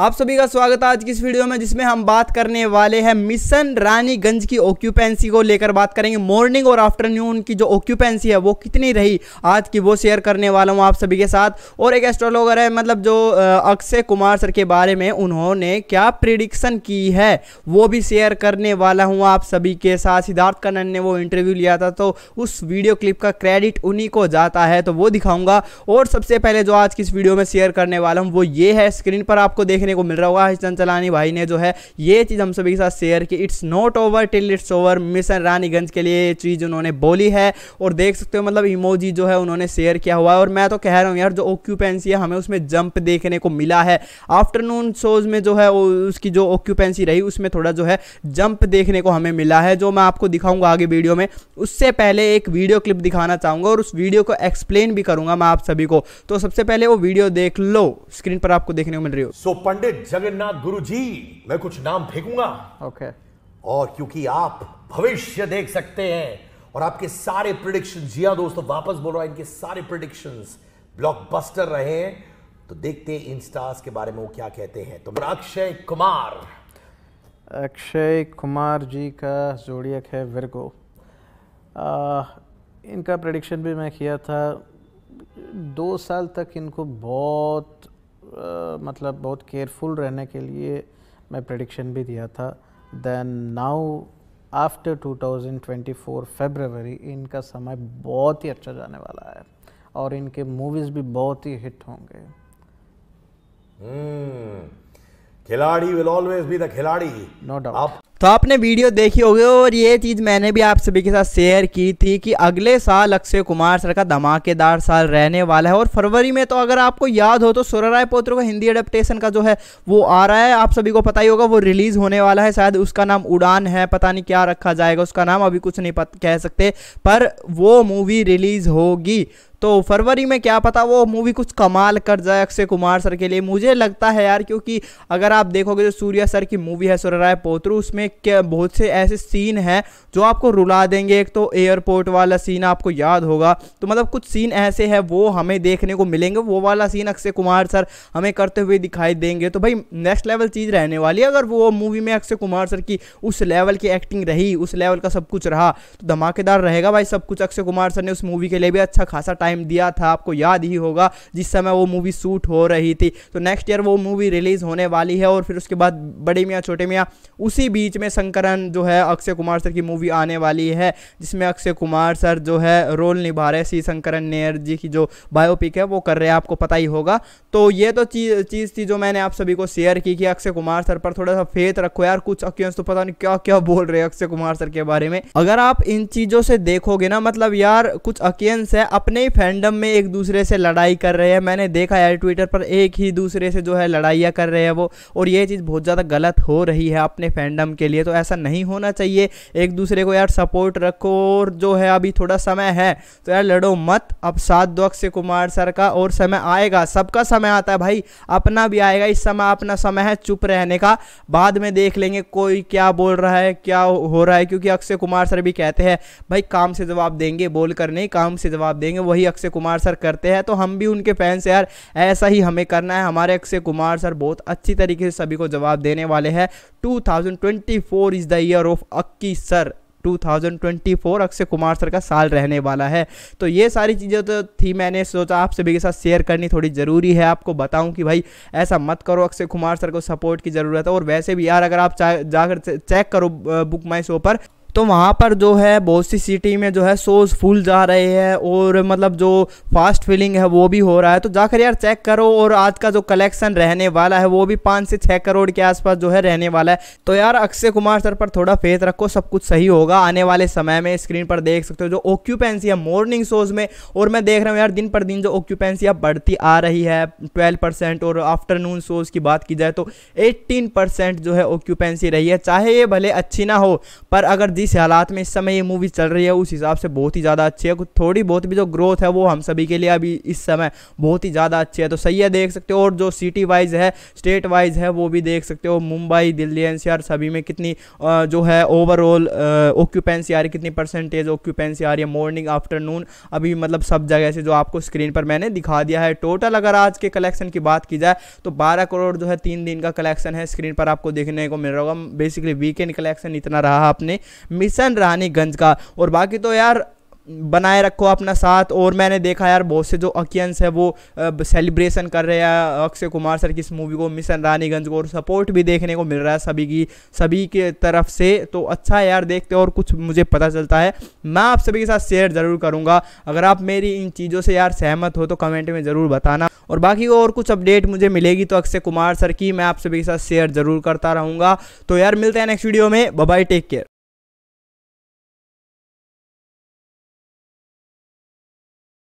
आप सभी का स्वागत है आज की इस वीडियो में जिसमें हम बात करने वाले हैं मिशन रानीगंज की ऑक्यूपेंसी को लेकर बात करेंगे मॉर्निंग और आफ्टरनून की जो ऑक्यूपेंसी है वो कितनी रही आज की वो शेयर करने वाला हूँ आप सभी के साथ और एक एस्ट्रोलॉगर है मतलब जो अक्षय कुमार सर के बारे में उन्होंने क्या प्रिडिक्शन की है वो भी शेयर करने वाला हूँ आप सभी के साथ सिद्धार्थ कन्न ने वो इंटरव्यू लिया था तो उस वीडियो क्लिप का क्रेडिट उन्हीं को जाता है तो वो दिखाऊंगा और सबसे पहले जो आज की इस वीडियो में शेयर करने वाला हूँ वो ये है स्क्रीन पर आपको देखने देखने को मिल रहा होगा हसन चलानी भाई ने जो है ये चीज़ हम सभी के साथ शेयर की it's not over till it's over mission Raniganj के लिए ये चीज़ उन्होंने बोली है और देख सकते हो मतलब इमोजी जो है उन्होंने शेयर किया हुआ है और मैं तो कह रहा हूँ यार जो ऑक्यूपेंसी है हमें उसमें जंप देखने को मिला है आफ्टरनून शोज में जो है उसकी जो ऑक्यूपेंसी रही उसमें थोड़ा जो है जंप देखने को हमें मिला है जो मैं आपको दिखाऊंगा आगे वीडियो में उससे पहले एक वीडियो क्लिप दिखाना चाहूंगा और उस वीडियो को एक्सप्लेन भी करूंगा मैं आप सभी को तो सबसे पहले वो वीडियो देख लो स्क्रीन पर आपको देखने को मिल रही हो सो so, पंडित जगन्नाथ गुरु जी मैं कुछ नाम फेंकूंगा okay. और क्योंकि आप भविष्य देख सकते हैं और आपके सारे प्रिडिक्शन जी हाँ दोस्तों वापस बोल रहा हूं इनके सारे प्रिडिक्शन ब्लॉकबस्टर रहे हैं तो देखते हैं इन स्टार्स के बारे में वो क्या कहते हैं तो अक्षय कुमार अक्षय कुमार जी का जोड़ियक है विरगो इनका प्रडिक्शन भी मैं किया था दो साल तक इनको बहुत मतलब बहुत केयरफुल रहने के लिए मैं प्रडिक्शन भी दिया था देन नाउ आफ्टर 2024 फरवरी इनका समय बहुत ही अच्छा जाने वाला है और इनके मूवीज़ भी बहुत ही हिट होंगे hmm, Khiladi will always be the Khiladi no doubt तो आपने वीडियो देखी होगी और ये चीज़ मैंने भी आप सभी के साथ शेयर की थी कि अगले साल अक्षय कुमार सर का धमाकेदार साल रहने वाला है और फरवरी में तो अगर आपको याद हो तो सुरा राय पोत्र का हिंदी अडेप्टेशन का जो है वो आ रहा है आप सभी को पता ही होगा वो रिलीज़ होने वाला है शायद उसका नाम उड़ान है पता नहीं क्या रखा जाएगा उसका नाम अभी कुछ नहीं कह सकते पर वो मूवी रिलीज़ होगी तो फरवरी में क्या पता वो मूवी कुछ कमाल कर जाए अक्षय कुमार सर के लिए मुझे लगता है यार क्योंकि अगर आप देखोगे जो तो सूर्या सर की मूवी है सुरराय पोत्र उसमें क्या बहुत से ऐसे सीन हैं जो आपको रुला देंगे एक तो एयरपोर्ट वाला सीन आपको याद होगा तो मतलब कुछ सीन ऐसे हैं वो हमें देखने को मिलेंगे वो वाला सीन अक्षय कुमार सर हमें करते हुए दिखाई देंगे तो भाई नेक्स्ट लेवल चीज़ रहने वाली है अगर वो मूवी में अक्षय कुमार सर की उस लेवल की एक्टिंग रही उस लेवल का सब कुछ रहा तो धमाकेदार रहेगा भाई सब कुछ अक्षय कुमार सर ने उस मूवी के लिए भी अच्छा खासा टाइम दिया था आपको याद ही होगा जिस समय वो मूवी शूट हो रही थी तो नेक्स्ट ईयर वो मूवी रिलीज़ होने वाली है और फिर उसके बाद बड़े मियाँ छोटे मियाँ उसी बीच में शंकरन जो है अक्षय कुमार सर की मूवी आने वाली है जिसमें अक्षय कुमार सर जो है रोल निभा रहे सी शंकरन नेयर जी की जो बायोपिक है वो कर रहे हैं आपको पता ही होगा तो ये तो चीज़ चीज़ थी जो मैंने आप सभी को शेयर की कि अक्षय कुमार सर पर थोड़ा सा फेत रखो यार कुछ अक्यूंस तो पता नहीं क्या क्या बोल रहे हैं अक्षय कुमार सर के बारे में अगर आप इन चीज़ों से देखोगे ना मतलब यार कुछ अकियंस है अपने ही फैंडम में एक दूसरे से लड़ाई कर रहे हैं मैंने देखा यार ट्विटर पर एक ही दूसरे से जो है लड़ाइयाँ कर रहे हैं वो और ये चीज़ बहुत ज़्यादा गलत हो रही है अपने फैंडम के लिए तो ऐसा नहीं होना चाहिए एक दूसरे को यार सपोर्ट रखो और जो है अभी थोड़ा समय है तो यार लड़ो मत अब सात दो अक्षय कुमार सर का और समय आएगा सबका समय आता है भाई अपना भी आएगा इस समय अपना समय है चुप रहने का बाद में देख लेंगे कोई क्या बोल रहा है क्या हो रहा है क्योंकि अक्षय कुमार सर भी कहते हैं भाई काम से जवाब देंगे बोल कर नहीं काम से जवाब देंगे वही अक्षय कुमार सर करते हैं तो हम भी उनके फैंस यार ऐसा ही हमें करना है हमारे अक्षय कुमार सर बहुत अच्छी तरीके से सभी को जवाब देने वाले हैं to 2024 is the year of Akki sir 2024 Akshay Kumar sir का साल रहने वाला है तो ये सारी चीज़ें तो थी मैंने सोचा आप सभी के साथ शेयर करनी थोड़ी ज़रूरी है आपको बताऊं कि भाई ऐसा मत करो अक्षय कुमार सर को सपोर्ट की ज़रूरत है और वैसे भी यार अगर आप जाकर चेक करो बुक माई शो पर तो वहाँ पर जो है बहुत सी सिटी में जो है शोज़ फुल जा रहे हैं और मतलब जो फास्ट फीलिंग है वो भी हो रहा है तो जाकर यार चेक करो और आज का जो कलेक्शन रहने वाला है वो भी पाँच से छः करोड़ के आसपास जो है रहने वाला है तो यार अक्षय कुमार सर पर थोड़ा फेथ रखो सब कुछ सही होगा आने वाले समय में स्क्रीन पर देख सकते हो जो ऑक्यूपेंसी है मॉर्निंग शोज़ में और मैं देख रहा हूँ यार दिन पर दिन जो ऑक्यूपेंसी अब बढ़ती आ रही है ट्वेल्व और आफ्टरनून शोज़ की बात की जाए तो एट्टीन जो है ऑक्यूपेंसी रही है चाहे ये भले अच्छी ना हो पर अगर जिस हालात में इस समय ये मूवी चल रही है उस हिसाब से बहुत ही ज़्यादा अच्छी है थोड़ी बहुत भी जो ग्रोथ है वो हम सभी के लिए अभी इस समय बहुत ही ज़्यादा अच्छी है तो सही है देख सकते हो और जो सिटी वाइज है स्टेट वाइज है वो भी देख सकते हो मुंबई दिल्ली एन सभी में कितनी जो है ओवरऑल ऑक्यूपेंसी आ रही कितनी परसेंटेज ऑक्यूपेंसी आ रही है मॉर्निंग आफ्टरनून अभी मतलब सब जगह से जो आपको स्क्रीन पर मैंने दिखा दिया है टोटल अगर आज के कलेक्शन की बात की जाए तो बारह करोड़ जो है तीन दिन का कलेक्शन है स्क्रीन पर आपको देखने को मिल रहा होगा बेसिकली वीकेंड कलेक्शन इतना रहा अपने मिशन रानीगंज का और बाकी तो यार बनाए रखो अपना साथ और मैंने देखा यार बहुत से जो अकियंस है वो सेलिब्रेशन कर रहे हैं अक्षय कुमार सर की इस मूवी को मिशन रानीगंज को और सपोर्ट भी देखने को मिल रहा है सभी की सभी के तरफ से तो अच्छा है यार देखते और कुछ मुझे पता चलता है मैं आप सभी के साथ शेयर ज़रूर करूँगा अगर आप मेरी इन चीज़ों से यार सहमत हो तो कमेंट में ज़रूर बताना और बाकी और कुछ अपडेट मुझे मिलेगी तो अक्षय कुमार सर की मैं आप सभी के साथ शेयर ज़रूर करता रहूँगा तो यार मिलते हैं नेक्स्ट वीडियो में बबाई टेक केयर